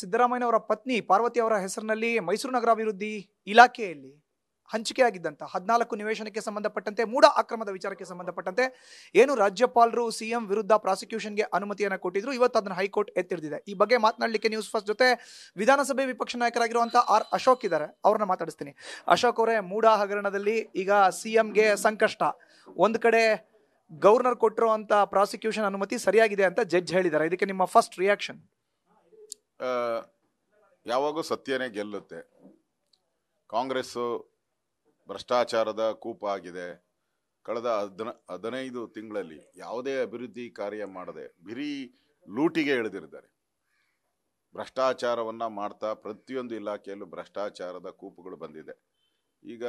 ಸಿದ್ದರಾಮಯ್ಯ ಅವರ ಪತ್ನಿ ಪಾರ್ವತಿ ಅವರ ಹೆಸರಿನಲ್ಲಿ ಮೈಸೂರು ನಗರಾಭಿವೃದ್ಧಿ ಇಲಾಖೆಯಲ್ಲಿ ಹಂಚಿಕೆಯಾಗಿದ್ದಂಥ ಹದಿನಾಲ್ಕು ನಿವೇಶನಕ್ಕೆ ಸಂಬಂಧಪಟ್ಟಂತೆ ಮೂಢ ಅಕ್ರಮದ ವಿಚಾರಕ್ಕೆ ಸಂಬಂಧಪಟ್ಟಂತೆ ಏನು ರಾಜ್ಯಪಾಲರು ಸಿಎಂ ವಿರುದ್ಧ ಪ್ರಾಸಿಕ್ಯೂಷನ್ಗೆ ಅನುಮತಿಯನ್ನು ಕೊಟ್ಟಿದ್ರು ಇವತ್ತು ಅದನ್ನು ಹೈಕೋರ್ಟ್ ಎತ್ತಿಡಿದಿದೆ ಈ ಬಗ್ಗೆ ಮಾತನಾಡಲಿಕ್ಕೆ ನ್ಯೂಸ್ ಫಸ್ಟ್ ಜೊತೆ ವಿಧಾನಸಭೆ ವಿಪಕ್ಷ ನಾಯಕರಾಗಿರುವಂಥ ಆರ್ ಅಶೋಕ್ ಇದ್ದಾರೆ ಅವ್ರನ್ನ ಮಾತಾಡಿಸ್ತೀನಿ ಅಶೋಕ್ ಅವರೇ ಮೂಡ ಹಗರಣದಲ್ಲಿ ಈಗ ಎಂಗೆ ಸಂಕಷ್ಟ ಒಂದು ಕಡೆ ಗವರ್ನರ್ ಕೊಟ್ಟಿರುವಂಥ ಪ್ರಾಸಿಕ್ಯೂಷನ್ ಅನುಮತಿ ಸರಿಯಾಗಿದೆ ಅಂತ ಜಡ್ಜ್ ಹೇಳಿದ್ದಾರೆ ಇದಕ್ಕೆ ನಿಮ್ಮ ಫಸ್ಟ್ ರಿಯಾಕ್ಷನ್ ಯಾವಾಗೂ ಸತ್ಯನೇ ಗೆಲ್ಲುತ್ತೆ ಕಾಂಗ್ರೆಸ್ಸು ಭ್ರಷ್ಟಾಚಾರದ ಕೂಪ ಆಗಿದೆ ಕಳೆದ ಹದಿನ ಹದಿನೈದು ತಿಂಗಳಲ್ಲಿ ಯಾವುದೇ ಅಭಿವೃದ್ಧಿ ಕಾರ್ಯ ಮಾಡದೆ ಬಿರಿ ಲೂಟಿಗೆ ಇಳಿದಿರ್ತಾರೆ ಭ್ರಷ್ಟಾಚಾರವನ್ನು ಮಾಡ್ತಾ ಪ್ರತಿಯೊಂದು ಇಲಾಖೆಯಲ್ಲೂ ಭ್ರಷ್ಟಾಚಾರದ ಕೂಪುಗಳು ಬಂದಿದೆ ಈಗ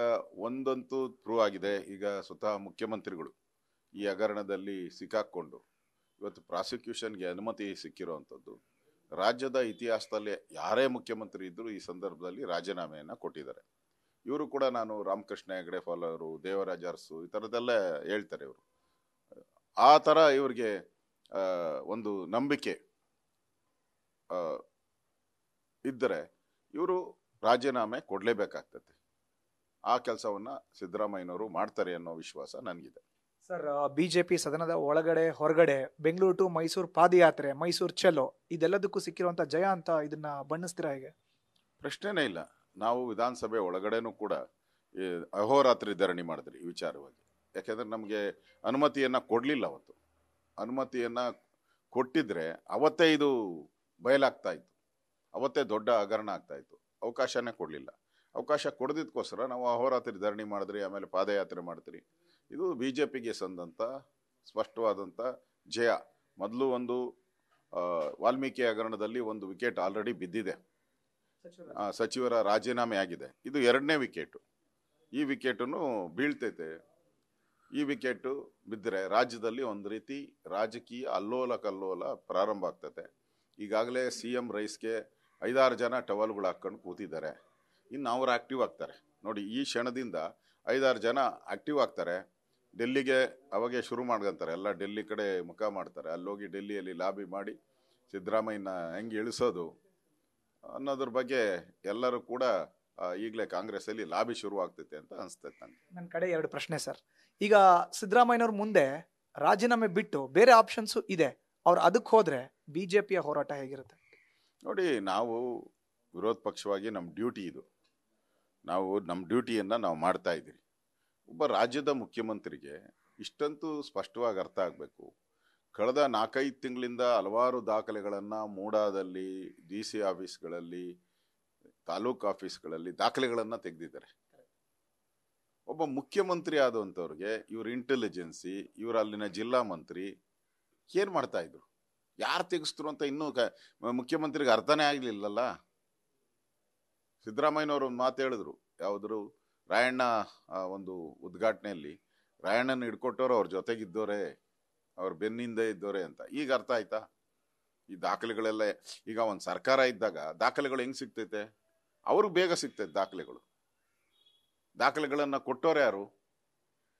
ಒಂದಂತೂ ಪ್ರೂವ್ ಆಗಿದೆ ಈಗ ಸ್ವತಃ ಮುಖ್ಯಮಂತ್ರಿಗಳು ಈ ಹಗರಣದಲ್ಲಿ ಸಿಕ್ಕಾಕ್ಕೊಂಡು ಇವತ್ತು ಪ್ರಾಸಿಕ್ಯೂಷನ್ಗೆ ಅನುಮತಿ ಸಿಕ್ಕಿರೋ ರಾಜ್ಯದ ಇತಿಹಾಸದಲ್ಲಿ ಯಾರೇ ಮುಖ್ಯಮಂತ್ರಿ ಇದ್ದರೂ ಈ ಸಂದರ್ಭದಲ್ಲಿ ರಾಜೀನಾಮೆಯನ್ನು ಕೊಟ್ಟಿದ್ದಾರೆ ಇವರು ಕೂಡ ನಾನು ರಾಮಕೃಷ್ಣ ಹೆಗಡೆ ಅವರು ದೇವರಾಜ ಅರಸು ಈ ಥರದ್ದೆಲ್ಲ ಹೇಳ್ತಾರೆ ಇವರು ಆ ಥರ ಇವರಿಗೆ ಒಂದು ನಂಬಿಕೆ ಇದ್ದರೆ ಇವರು ರಾಜೀನಾಮೆ ಕೊಡಲೇಬೇಕಾಗ್ತದೆ ಆ ಕೆಲಸವನ್ನು ಸಿದ್ದರಾಮಯ್ಯನವರು ಮಾಡ್ತಾರೆ ಅನ್ನೋ ವಿಶ್ವಾಸ ನನಗಿದೆ ಸರ್ ಬಿಜೆಪಿ ಸದನದ ಒಳಗಡೆ ಹೊರಗಡೆ ಬೆಂಗಳೂರು ಟು ಮೈಸೂರು ಪಾದಯಾತ್ರೆ ಮೈಸೂರು ಚಲೋ ಇದೆಲ್ಲದಕ್ಕೂ ಸಿಕ್ಕಿರುವಂತ ಜಯ ಅಂತ ಇದನ್ನ ಬಣ್ಣಿಸ್ತೀರಾ ಹೇಗೆ ಪ್ರಶ್ನೆನೇ ಇಲ್ಲ ನಾವು ವಿಧಾನಸಭೆ ಒಳಗಡೆನೂ ಕೂಡ ಅಹೋರಾತ್ರಿ ಧರಣಿ ಮಾಡಿದ್ರಿ ವಿಚಾರವಾಗಿ ಯಾಕೆಂದ್ರೆ ನಮಗೆ ಅನುಮತಿಯನ್ನು ಕೊಡಲಿಲ್ಲ ಅವತ್ತು ಅನುಮತಿಯನ್ನು ಕೊಟ್ಟಿದ್ರೆ ಅವತ್ತೇ ಇದು ಬಯಲಾಗ್ತಾ ಇತ್ತು ಅವತ್ತೇ ದೊಡ್ಡ ಹಗರಣ ಆಗ್ತಾ ಇತ್ತು ಅವಕಾಶನೇ ಕೊಡಲಿಲ್ಲ ಅವಕಾಶ ಕೊಡದಿದ್ದಕ್ಕೋಸ್ಕರ ನಾವು ಅಹೋರಾತ್ರಿ ಧರಣಿ ಮಾಡಿದ್ರಿ ಆಮೇಲೆ ಪಾದಯಾತ್ರೆ ಮಾಡ್ತೀರಿ ಇದು ಬಿ ಜೆ ಪಿಗೆ ಸಂದಂಥ ಸ್ಪಷ್ಟವಾದಂಥ ಜಯ ಮೊದಲು ಒಂದು ವಾಲ್ಮೀಕಿ ಹಗರಣದಲ್ಲಿ ಒಂದು ವಿಕೆಟ್ ಆಲ್ರೆಡಿ ಬಿದ್ದಿದೆ ಸಚಿವರ ರಾಜೀನಾಮೆ ಆಗಿದೆ ಇದು ಎರಡನೇ ವಿಕೆಟು ಈ ವಿಕೆಟನ್ನು ಬೀಳ್ತೈತೆ ಈ ವಿಕೆಟು ಬಿದ್ದರೆ ರಾಜ್ಯದಲ್ಲಿ ಒಂದು ರೀತಿ ರಾಜಕೀಯ ಅಲ್ಲೋಲ ಕಲ್ಲೋಲ ಪ್ರಾರಂಭ ಆಗ್ತದೆ ಈಗಾಗಲೇ ಸಿ ಎಮ್ ರೈಸ್ಗೆ ಐದಾರು ಜನ ಟವಲ್ಗಳು ಹಾಕ್ಕೊಂಡು ಕೂತಿದ್ದಾರೆ ಇನ್ನು ಅವ್ರು ಆ್ಯಕ್ಟಿವ್ ಆಗ್ತಾರೆ ನೋಡಿ ಈ ಕ್ಷಣದಿಂದ ಐದಾರು ಜನ ಆ್ಯಕ್ಟಿವ್ ಆಗ್ತಾರೆ ಡೆಲ್ಲಿಗೆ ಅವಾಗೆ ಶುರು ಮಾಡ್ಕೊಂತಾರೆ ಎಲ್ಲ ಡೆಲ್ಲಿ ಕಡೆ ಮುಖ ಮಾಡ್ತಾರೆ ಅಲ್ಲೋಗಿ ಡೆಲ್ಲಿಯಲ್ಲಿ ಲಾಬಿ ಮಾಡಿ ಸಿದ್ದರಾಮಯ್ಯನ ಹೆಂಗೆ ಇಳಿಸೋದು ಅನ್ನೋದ್ರ ಬಗ್ಗೆ ಎಲ್ಲರೂ ಕೂಡ ಈಗಲೇ ಕಾಂಗ್ರೆಸ್ಸಲ್ಲಿ ಲಾಬಿ ಶುರುವಾಗ್ತೈತೆ ಅಂತ ಅನಿಸ್ತೈತೆ ನನಗೆ ನನ್ನ ಕಡೆ ಎರಡು ಪ್ರಶ್ನೆ ಸರ್ ಈಗ ಸಿದ್ದರಾಮಯ್ಯನವ್ರ ಮುಂದೆ ರಾಜೀನಾಮೆ ಬಿಟ್ಟು ಬೇರೆ ಆಪ್ಷನ್ಸು ಇದೆ ಅವ್ರು ಅದಕ್ಕೆ ಹೋದರೆ ಬಿ ಜೆ ಪಿಯ ಹೋರಾಟ ಹೇಗಿರುತ್ತೆ ನೋಡಿ ನಾವು ವಿರೋಧ ಪಕ್ಷವಾಗಿ ನಮ್ಮ ಡ್ಯೂಟಿ ಇದು ನಾವು ನಮ್ಮ ಡ್ಯೂಟಿಯನ್ನು ನಾವು ಮಾಡ್ತಾ ಇದ್ದೀವಿ ಒಬ್ಬ ರಾಜ್ಯದ ಮುಖ್ಯಮಂತ್ರಿಗೆ ಇಷ್ಟಂತೂ ಸ್ಪಷ್ಟವಾಗಿ ಅರ್ಥ ಆಗಬೇಕು ಕಳೆದ ನಾಲ್ಕೈದು ತಿಂಗಳಿಂದ ಹಲವಾರು ದಾಖಲೆಗಳನ್ನು ಮೂಡಾದಲ್ಲಿ ಡಿ ಸಿ ಆಫೀಸ್ಗಳಲ್ಲಿ ತಾಲೂಕು ಆಫೀಸ್ಗಳಲ್ಲಿ ದಾಖಲೆಗಳನ್ನು ತೆಗೆದಿದ್ದಾರೆ ಒಬ್ಬ ಮುಖ್ಯಮಂತ್ರಿ ಆದಂಥವ್ರಿಗೆ ಇವ್ರ ಇಂಟೆಲಿಜೆನ್ಸಿ ಇವರು ಅಲ್ಲಿನ ಜಿಲ್ಲಾ ಮಂತ್ರಿ ಏನು ಮಾಡ್ತಾ ಇದ್ರು ಯಾರು ತೆಗೆಸ್ತರು ಅಂತ ಇನ್ನೂ ಕ ಮುಖ್ಯಮಂತ್ರಿಗೆ ಅರ್ಥನೇ ಆಗಲಿಲ್ಲಲ್ಲ ಸಿದ್ದರಾಮಯ್ಯನವರು ಒಂದು ಮಾತು ಹೇಳಿದ್ರು ಯಾವುದ್ರು ರಾಯಣ್ಣ ಒಂದು ಉದ್ಘಾಟನೆಯಲ್ಲಿ ರಾಯಣ್ಣನ ಹಿಡ್ಕೊಟ್ಟವ್ರು ಅವ್ರ ಜೊತೆಗಿದ್ದವರೇ ಅವ್ರ ಬೆನ್ನಿಂದ ಇದ್ದೋರೆ ಅಂತ ಈಗ ಅರ್ಥ ಆಯ್ತಾ ಈ ದಾಖಲೆಗಳೆಲ್ಲ ಈಗ ಒಂದು ಸರ್ಕಾರ ಇದ್ದಾಗ ದಾಖಲೆಗಳು ಹೆಂಗೆ ಸಿಗ್ತೈತೆ ಅವ್ರಿಗೆ ಬೇಗ ಸಿಗ್ತೈತೆ ದಾಖಲೆಗಳು ದಾಖಲೆಗಳನ್ನು ಕೊಟ್ಟವ್ರು ಯಾರು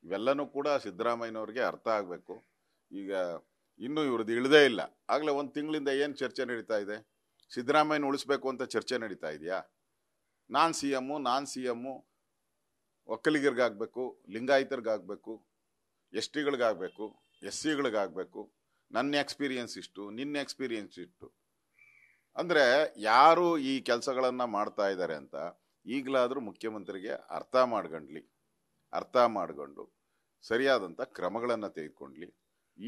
ಇವೆಲ್ಲನೂ ಕೂಡ ಸಿದ್ದರಾಮಯ್ಯನವ್ರಿಗೆ ಅರ್ಥ ಆಗಬೇಕು ಈಗ ಇನ್ನೂ ಇವ್ರದ್ದು ಇಳದೇ ಇಲ್ಲ ಆಗಲೇ ಒಂದು ತಿಂಗಳಿಂದ ಏನು ಚರ್ಚೆ ನಡೀತಾ ಇದೆ ಸಿದ್ದರಾಮಯ್ಯನ ಉಳಿಸ್ಬೇಕು ಅಂತ ಚರ್ಚೆ ನಡೀತಾ ಇದೆಯಾ ನಾನು ಸಿ ಎಮ್ಮು ನಾನ್ ಸಿ ಎಮ್ಮು ಒಕ್ಕಲಿಗರಿಗಾಗಬೇಕು ಲಿಂಗಾಯತರಿಗಾಗಬೇಕು ಎಸ್ ಟಿಗಳಿಗಾಗಬೇಕು ಎಸ್ ಸಿಗಳಿಗಾಗಬೇಕು ನನ್ನ ಎಕ್ಸ್ಪೀರಿಯೆನ್ಸ್ ಇಷ್ಟು ನಿನ್ನ ಎಕ್ಸ್ಪೀರಿಯೆನ್ಸ್ ಇಷ್ಟು ಅಂದರೆ ಯಾರು ಈ ಕೆಲಸಗಳನ್ನು ಮಾಡ್ತಾ ಇದ್ದಾರೆ ಅಂತ ಈಗಲಾದರೂ ಮುಖ್ಯಮಂತ್ರಿಗೆ ಅರ್ಥ ಮಾಡ್ಕೊಂಡ್ಲಿ ಅರ್ಥ ಮಾಡಿಕೊಂಡು ಸರಿಯಾದಂಥ ಕ್ರಮಗಳನ್ನು ತೆಗೆದುಕೊಂಡ್ಲಿ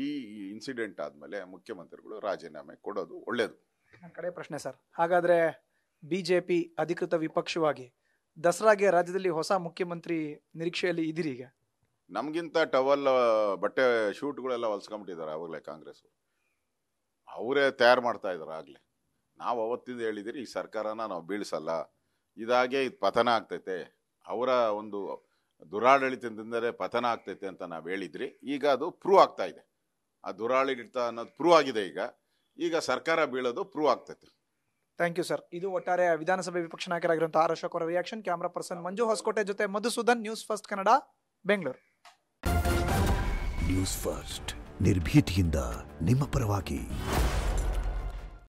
ಈ ಇನ್ಸಿಡೆಂಟ್ ಆದಮೇಲೆ ಮುಖ್ಯಮಂತ್ರಿಗಳು ರಾಜೀನಾಮೆ ಕೊಡೋದು ಒಳ್ಳೆಯದು ನನ್ನ ಕಡೆ ಪ್ರಶ್ನೆ ಸರ್ ಹಾಗಾದರೆ ಬಿ ಜೆ ಪಿ ಅಧಿಕೃತ ವಿಪಕ್ಷವಾಗಿ ದಸರಾಗೆ ರಾಜ್ಯದಲ್ಲಿ ಹೊಸ ಮುಖ್ಯಮಂತ್ರಿ ನಿರೀಕ್ಷೆಯಲ್ಲಿ ಇದ್ದೀರಿ ಈಗ ನಮಗಿಂತ ಟವಲ್ ಬಟ್ಟೆ ಶೂಟ್ಗಳೆಲ್ಲ ಹೊಲ್ಸ್ಕೊಂಬಿಟ್ಟಿದ್ದಾರೆ ಆವಾಗಲೇ ಕಾಂಗ್ರೆಸ್ ಅವರೇ ತಯಾರು ಮಾಡ್ತಾ ಇದ್ದಾರೆ ಆಗಲೇ ನಾವು ಅವತ್ತಿಂದ ಹೇಳಿದಿರಿ ಈ ಸರ್ಕಾರನ ನಾವು ಬೀಳಿಸಲ್ಲ ಇದಾಗೆ ಇದು ಪತನ ಆಗ್ತೈತೆ ಅವರ ಒಂದು ದುರಾಡಳಿತದಿಂದಲೇ ಪತನ ಆಗ್ತೈತೆ ಅಂತ ನಾವು ಹೇಳಿದ್ರಿ ಈಗ ಅದು ಪ್ರೂವ್ ಆಗ್ತಾ ಇದೆ ಆ ದುರಾಡಳಿತ ಅನ್ನೋದು ಪ್ರೂವ್ ಆಗಿದೆ ಈಗ ಈಗ ಸರ್ಕಾರ ಬೀಳೋದು ಪ್ರೂವ್ ಆಗ್ತೈತೆ ಥ್ಯಾಂಕ್ ಯು ಸರ್ ಇದು ಒಟ್ಟಾರೆ ವಿಧಾನಸಭೆ ವಿಪಕ್ಷ ನಾಯಕರಾಗಿರುವಂತಹ ಆರ್ ಅಶೋಕ್ ಅವರ reaction camera person Manju Hosakote ಜೊತೆ Madhusudan news first Kannada Bengaluru news first ನಿರ್ಭೀತಿಯಿಂದ ನಿಮ್ಮ ಪರವಾಗಿ